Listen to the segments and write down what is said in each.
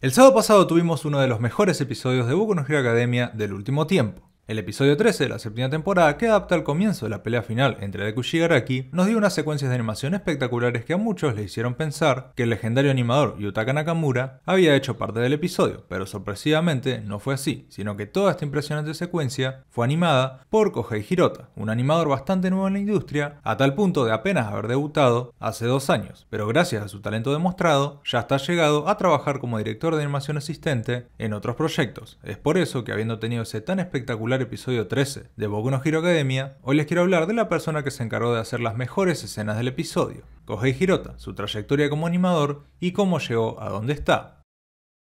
El sábado pasado tuvimos uno de los mejores episodios de Boku Academia del último tiempo. El episodio 13 de la séptima temporada, que adapta al comienzo de la pelea final entre Deku y nos dio unas secuencias de animación espectaculares que a muchos le hicieron pensar que el legendario animador Yutaka Nakamura había hecho parte del episodio, pero sorpresivamente no fue así, sino que toda esta impresionante secuencia fue animada por Kohei Hirota, un animador bastante nuevo en la industria, a tal punto de apenas haber debutado hace dos años, pero gracias a su talento demostrado, ya está llegado a trabajar como director de animación asistente en otros proyectos. Es por eso que habiendo tenido ese tan espectacular episodio 13 de Boku no Academia, hoy les quiero hablar de la persona que se encargó de hacer las mejores escenas del episodio, Kohei Hirota, su trayectoria como animador y cómo llegó a donde está.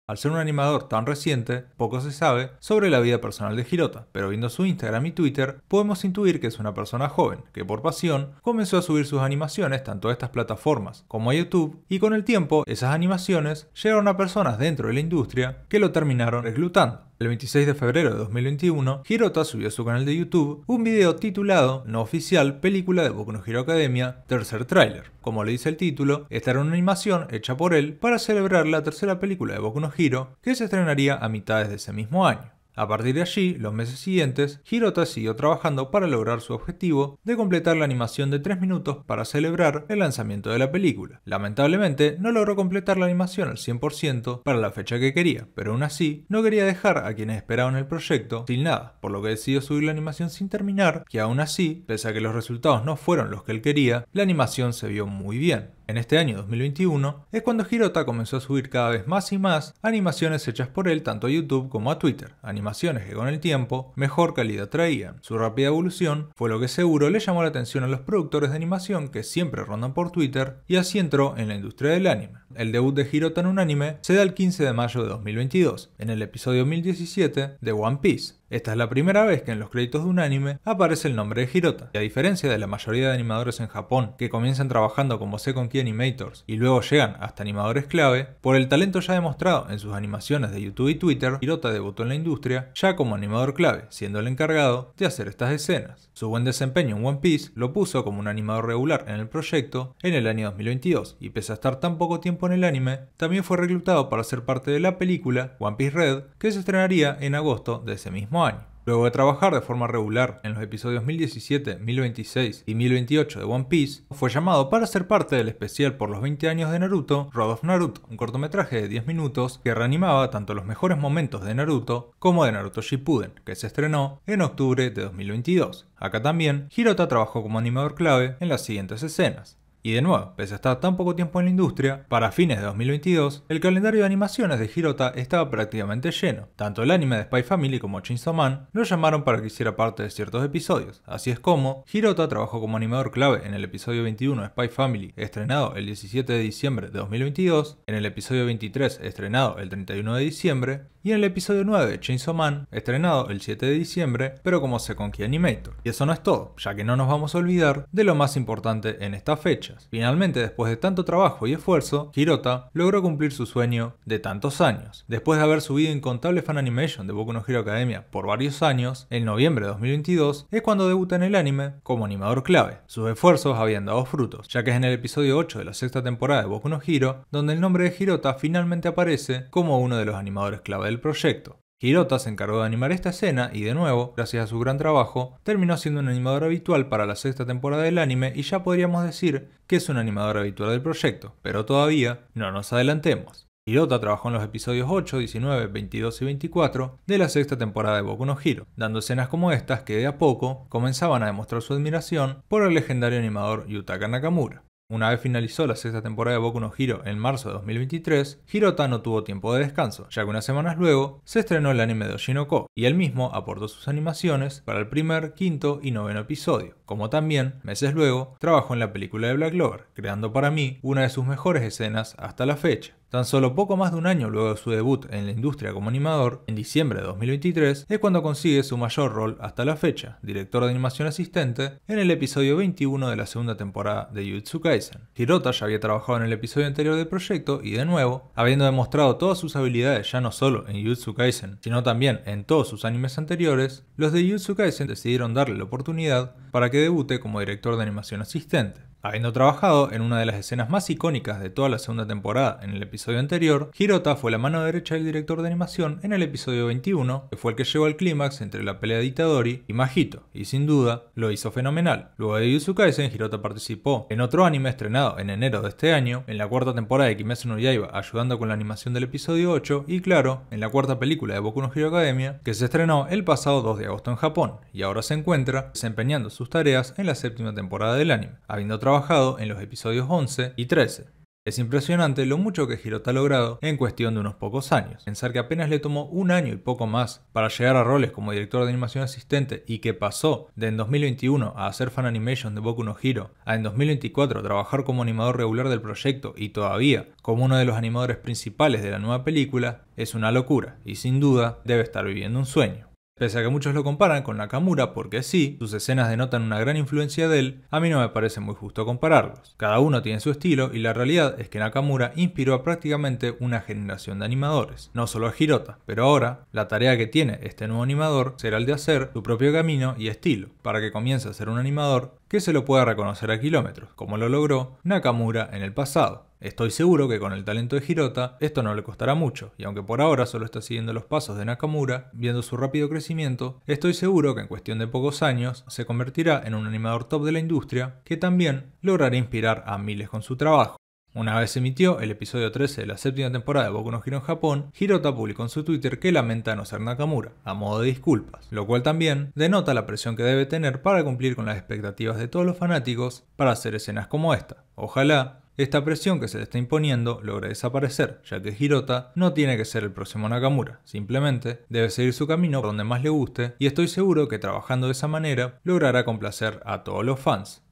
Al ser un animador tan reciente, poco se sabe sobre la vida personal de Hirota, pero viendo su Instagram y Twitter, podemos intuir que es una persona joven, que por pasión comenzó a subir sus animaciones tanto a estas plataformas como a YouTube, y con el tiempo esas animaciones llegaron a personas dentro de la industria que lo terminaron reclutando. El 26 de febrero de 2021, Hirota subió a su canal de YouTube un video titulado No oficial, película de Boku no Hero Academia, tercer tráiler. Como le dice el título, esta era una animación hecha por él para celebrar la tercera película de Boku no Hero que se estrenaría a mitades de ese mismo año. A partir de allí, los meses siguientes, Hirota siguió trabajando para lograr su objetivo de completar la animación de 3 minutos para celebrar el lanzamiento de la película. Lamentablemente, no logró completar la animación al 100% para la fecha que quería, pero aún así, no quería dejar a quienes esperaban el proyecto sin nada, por lo que decidió subir la animación sin terminar, que aún así, pese a que los resultados no fueron los que él quería, la animación se vio muy bien. En este año 2021 es cuando Hirota comenzó a subir cada vez más y más animaciones hechas por él tanto a YouTube como a Twitter, animaciones que con el tiempo mejor calidad traían. Su rápida evolución fue lo que seguro le llamó la atención a los productores de animación que siempre rondan por Twitter y así entró en la industria del anime. El debut de Hirota en un anime se da el 15 de mayo de 2022, en el episodio 1017 de One Piece, esta es la primera vez que en los créditos de un anime aparece el nombre de Hirota, y a diferencia de la mayoría de animadores en Japón que comienzan trabajando como second key animators y luego llegan hasta animadores clave, por el talento ya demostrado en sus animaciones de YouTube y Twitter, Hirota debutó en la industria ya como animador clave, siendo el encargado de hacer estas escenas. Su buen desempeño en One Piece lo puso como un animador regular en el proyecto en el año 2022, y pese a estar tan poco tiempo en el anime, también fue reclutado para ser parte de la película One Piece Red, que se estrenaría en agosto de ese mismo año. Luego de trabajar de forma regular en los episodios 1017, 1026 y 1028 de One Piece, fue llamado para ser parte del especial por los 20 años de Naruto, Road of Naruto, un cortometraje de 10 minutos que reanimaba tanto los mejores momentos de Naruto como de Naruto Shippuden, que se estrenó en octubre de 2022. Acá también, Hirota trabajó como animador clave en las siguientes escenas. Y de nuevo, pese a estar tan poco tiempo en la industria, para fines de 2022, el calendario de animaciones de Hirota estaba prácticamente lleno. Tanto el anime de Spy Family como Chainsaw Man lo llamaron para que hiciera parte de ciertos episodios. Así es como, Hirota trabajó como animador clave en el episodio 21 de Spy Family, estrenado el 17 de diciembre de 2022, en el episodio 23, estrenado el 31 de diciembre, y en el episodio 9 de Chainsaw Man, estrenado el 7 de diciembre, pero como se Key Animator. Y eso no es todo, ya que no nos vamos a olvidar de lo más importante en estas fechas. Finalmente, después de tanto trabajo y esfuerzo, Hirota logró cumplir su sueño de tantos años. Después de haber subido incontable fan animation de Boku no Hero Academia por varios años, en noviembre de 2022 es cuando debuta en el anime como animador clave. Sus esfuerzos habían dado frutos, ya que es en el episodio 8 de la sexta temporada de Boku no Hero donde el nombre de Hirota finalmente aparece como uno de los animadores clave del proyecto. Hirota se encargó de animar esta escena y de nuevo, gracias a su gran trabajo, terminó siendo un animador habitual para la sexta temporada del anime y ya podríamos decir que es un animador habitual del proyecto, pero todavía no nos adelantemos. Hirota trabajó en los episodios 8, 19, 22 y 24 de la sexta temporada de Boku no dando escenas como estas que de a poco comenzaban a demostrar su admiración por el legendario animador Yutaka Nakamura. Una vez finalizó la sexta temporada de Boku no en marzo de 2023, Hirota no tuvo tiempo de descanso, ya que unas semanas luego se estrenó el anime de Oshinoko, y él mismo aportó sus animaciones para el primer, quinto y noveno episodio, como también, meses luego, trabajó en la película de Black Clover, creando para mí una de sus mejores escenas hasta la fecha. Tan solo poco más de un año luego de su debut en la industria como animador, en diciembre de 2023, es cuando consigue su mayor rol hasta la fecha, director de animación asistente, en el episodio 21 de la segunda temporada de Jujutsu Kaisen. Hirota ya había trabajado en el episodio anterior del proyecto y de nuevo, habiendo demostrado todas sus habilidades ya no solo en Jujutsu Kaisen, sino también en todos sus animes anteriores, los de Jujutsu Kaisen decidieron darle la oportunidad para que debute como director de animación asistente. Habiendo trabajado en una de las escenas más icónicas de toda la segunda temporada en el episodio anterior, Hirota fue la mano derecha del director de animación en el episodio 21, que fue el que llevó al clímax entre la pelea de Itadori y Majito, y sin duda lo hizo fenomenal. Luego de Yuzukaisen, Hirota participó en otro anime estrenado en enero de este año, en la cuarta temporada de Kimetsu no Yaiba ayudando con la animación del episodio 8 y claro, en la cuarta película de Boku no Hero Academia, que se estrenó el pasado 2 de agosto en Japón, y ahora se encuentra desempeñando sus tareas en la séptima temporada del anime, habiendo trabajado en los episodios 11 y 13. Es impresionante lo mucho que Hirota ha logrado en cuestión de unos pocos años. Pensar que apenas le tomó un año y poco más para llegar a roles como director de animación asistente y que pasó de en 2021 a hacer fan animation de Boku no Hiro a en 2024 trabajar como animador regular del proyecto y todavía como uno de los animadores principales de la nueva película, es una locura y sin duda debe estar viviendo un sueño. Pese a que muchos lo comparan con Nakamura porque sí, sus escenas denotan una gran influencia de él, a mí no me parece muy justo compararlos. Cada uno tiene su estilo y la realidad es que Nakamura inspiró a prácticamente una generación de animadores, no solo a Hirota, pero ahora la tarea que tiene este nuevo animador será el de hacer su propio camino y estilo, para que comience a ser un animador que se lo pueda reconocer a kilómetros, como lo logró Nakamura en el pasado. Estoy seguro que con el talento de Hirota esto no le costará mucho, y aunque por ahora solo está siguiendo los pasos de Nakamura, viendo su rápido crecimiento, estoy seguro que en cuestión de pocos años se convertirá en un animador top de la industria que también logrará inspirar a miles con su trabajo. Una vez emitió el episodio 13 de la séptima temporada de Boku no Hero en Japón, Hirota publicó en su Twitter que lamenta no ser Nakamura, a modo de disculpas, lo cual también denota la presión que debe tener para cumplir con las expectativas de todos los fanáticos para hacer escenas como esta. Ojalá esta presión que se le está imponiendo logre desaparecer, ya que Hirota no tiene que ser el próximo Nakamura, simplemente debe seguir su camino por donde más le guste y estoy seguro que trabajando de esa manera logrará complacer a todos los fans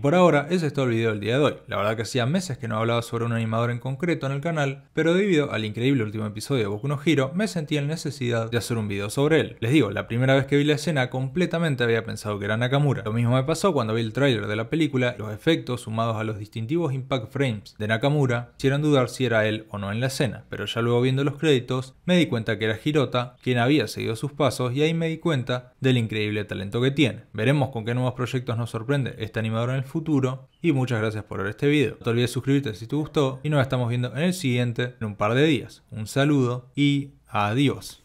por ahora, ese es todo el video del día de hoy. La verdad que hacía meses que no hablaba sobre un animador en concreto en el canal, pero debido al increíble último episodio de Boku no me sentí en necesidad de hacer un video sobre él. Les digo, la primera vez que vi la escena completamente había pensado que era Nakamura. Lo mismo me pasó cuando vi el tráiler de la película, los efectos sumados a los distintivos impact frames de Nakamura hicieron dudar si era él o no en la escena, pero ya luego viendo los créditos me di cuenta que era Hirota quien había seguido sus pasos y ahí me di cuenta del increíble talento que tiene. Veremos con qué nuevos proyectos nos sorprende este animador en futuro. Y muchas gracias por ver este video. No te olvides suscribirte si te gustó y nos estamos viendo en el siguiente en un par de días. Un saludo y adiós.